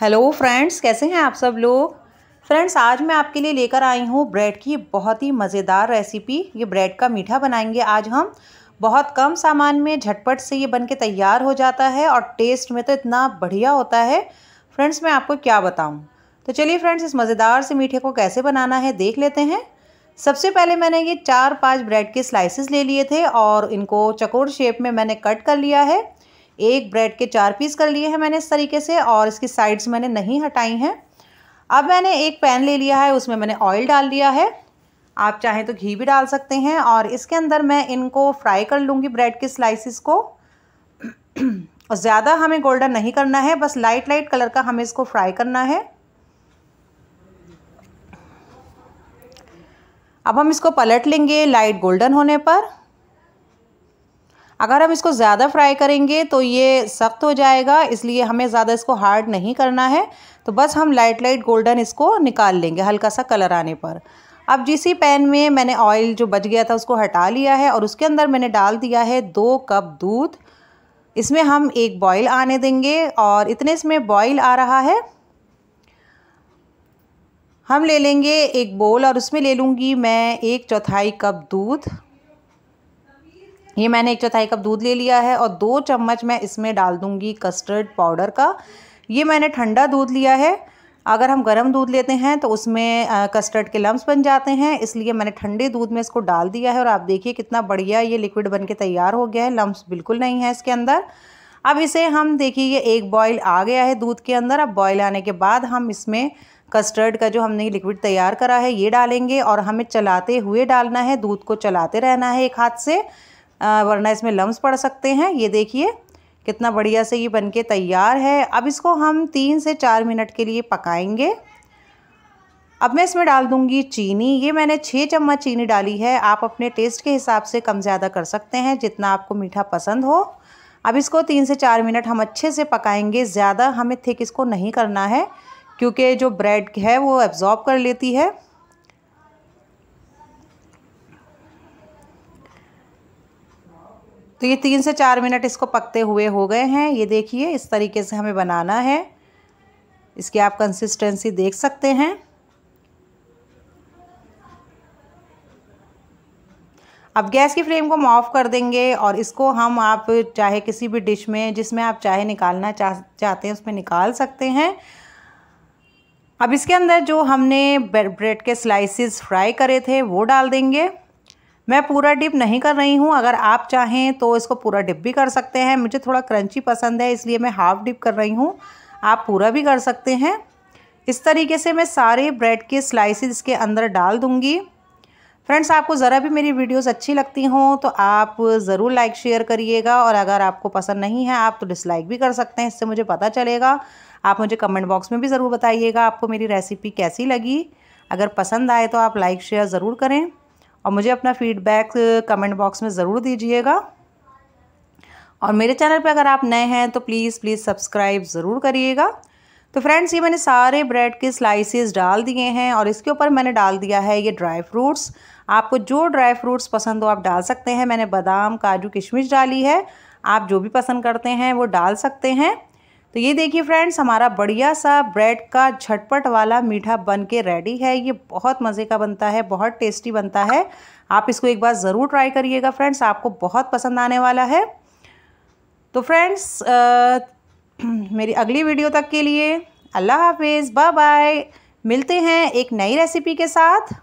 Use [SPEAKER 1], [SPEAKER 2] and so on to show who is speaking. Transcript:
[SPEAKER 1] hello friends कैसे हैं आप सब लोग फ्रेंड्स आज मैं आपके लिए लेकर आई हूँ ब्रेड की बहुत ही मज़ेदार रेसिपी ये ब्रेड का मीठा बनाएंगे आज हम बहुत कम सामान में झटपट से ये बन के तैयार हो जाता है और टेस्ट में तो इतना बढ़िया होता है फ्रेंड्स मैं आपको क्या बताऊँ तो चलिए फ्रेंड्स इस मज़ेदार से मीठे को कैसे बनाना है देख लेते हैं सबसे पहले मैंने ये चार पाँच ब्रेड के स्लाइसिस ले लिए थे और इनको चकोर शेप में मैंने कट कर लिया है एक ब्रेड के चार पीस कर लिए हैं मैंने इस तरीके से और इसकी साइड्स मैंने नहीं हटाई हैं अब मैंने एक पैन ले लिया है उसमें मैंने ऑयल डाल लिया है आप चाहें तो घी भी डाल सकते हैं और इसके अंदर मैं इनको फ्राई कर लूँगी ब्रेड के स्लाइसिस को और ज़्यादा हमें गोल्डन नहीं करना है बस लाइट लाइट कलर का हमें इसको फ्राई करना है अब हम इसको पलट लेंगे लाइट गोल्डन होने पर अगर हम इसको ज़्यादा फ्राई करेंगे तो ये सख्त हो जाएगा इसलिए हमें ज़्यादा इसको हार्ड नहीं करना है तो बस हम लाइट लाइट गोल्डन इसको निकाल लेंगे हल्का सा कलर आने पर अब जिस पैन में मैंने ऑयल जो बच गया था उसको हटा लिया है और उसके अंदर मैंने डाल दिया है दो कप दूध इसमें हम एक बॉईल आने देंगे और इतने इसमें बॉईल आ रहा है हम ले लेंगे एक बोल और उसमें ले लूँगी मैं एक चौथाई कप दूध ये मैंने एक चौथाई कप दूध ले लिया है और दो चम्मच मैं इसमें डाल दूँगी कस्टर्ड पाउडर का ये मैंने ठंडा दूध लिया है अगर हम गर्म दूध लेते हैं तो उसमें आ, कस्टर्ड के लम्ब बन जाते हैं इसलिए मैंने ठंडे दूध में इसको डाल दिया है और आप देखिए कितना बढ़िया ये लिक्विड बन के तैयार हो गया है लम्ब बिल्कुल नहीं है इसके अंदर अब इसे हम देखिए ये एक बॉयल आ गया है दूध के अंदर अब बॉयल आने के बाद हम इसमें कस्टर्ड का जो हमने लिक्विड तैयार करा है ये डालेंगे और हमें चलाते हुए डालना है दूध को चलाते रहना है एक हाथ से वरना इसमें लम्ब पड़ सकते हैं ये देखिए कितना बढ़िया से ये बनके तैयार है अब इसको हम तीन से चार मिनट के लिए पकाएंगे अब मैं इसमें डाल दूंगी चीनी ये मैंने छः चम्मच चीनी डाली है आप अपने टेस्ट के हिसाब से कम ज़्यादा कर सकते हैं जितना आपको मीठा पसंद हो अब इसको तीन से चार मिनट हम अच्छे से पकाएंगे ज़्यादा हमें थिक इसको नहीं करना है क्योंकि जो ब्रेड है वो एब्ज़ॉर्ब कर लेती है तो ये तीन से चार मिनट इसको पकते हुए हो गए हैं ये देखिए इस तरीके से हमें बनाना है इसकी आप कंसिस्टेंसी देख सकते हैं अब गैस की फ्लेम को हम ऑफ़ कर देंगे और इसको हम आप चाहे किसी भी डिश में जिसमें आप चाहे निकालना चाह चाहते हैं उसमें निकाल सकते हैं अब इसके अंदर जो हमने ब्रेड के स्लाइसेस फ्राई करे थे वो डाल देंगे मैं पूरा डिप नहीं कर रही हूँ अगर आप चाहें तो इसको पूरा डिप भी कर सकते हैं मुझे थोड़ा क्रंची पसंद है इसलिए मैं हाफ़ डिप कर रही हूँ आप पूरा भी कर सकते हैं इस तरीके से मैं सारे ब्रेड के स्लाइसेस इसके अंदर डाल दूँगी फ्रेंड्स आपको ज़रा भी मेरी वीडियोस अच्छी लगती हों तो आप ज़रूर लाइक शेयर करिएगा और अगर आपको पसंद नहीं है आप तो डिसलाइक भी कर सकते हैं इससे मुझे पता चलेगा आप मुझे कमेंट बॉक्स में भी ज़रूर बताइएगा आपको मेरी रेसिपी कैसी लगी अगर पसंद आए तो आप लाइक शेयर ज़रूर करें और मुझे अपना फ़ीडबैक कमेंट बॉक्स में ज़रूर दीजिएगा और मेरे चैनल पर अगर आप नए हैं तो प्लीज़ प्लीज़ सब्सक्राइब ज़रूर करिएगा तो फ्रेंड्स ये मैंने सारे ब्रेड के स्लाइसेस डाल दिए हैं और इसके ऊपर मैंने डाल दिया है ये ड्राई फ्रूट्स आपको जो ड्राई फ्रूट्स पसंद हो आप डाल सकते हैं मैंने बादाम काजू किशमिश डाली है आप जो भी पसंद करते हैं वो डाल सकते हैं तो ये देखिए फ्रेंड्स हमारा बढ़िया सा ब्रेड का झटपट वाला मीठा बन के रेडी है ये बहुत मज़े का बनता है बहुत टेस्टी बनता है आप इसको एक बार ज़रूर ट्राई करिएगा फ्रेंड्स आपको बहुत पसंद आने वाला है तो फ्रेंड्स मेरी अगली वीडियो तक के लिए अल्लाह हाफिज़ बाय बाय मिलते हैं एक नई रेसिपी के साथ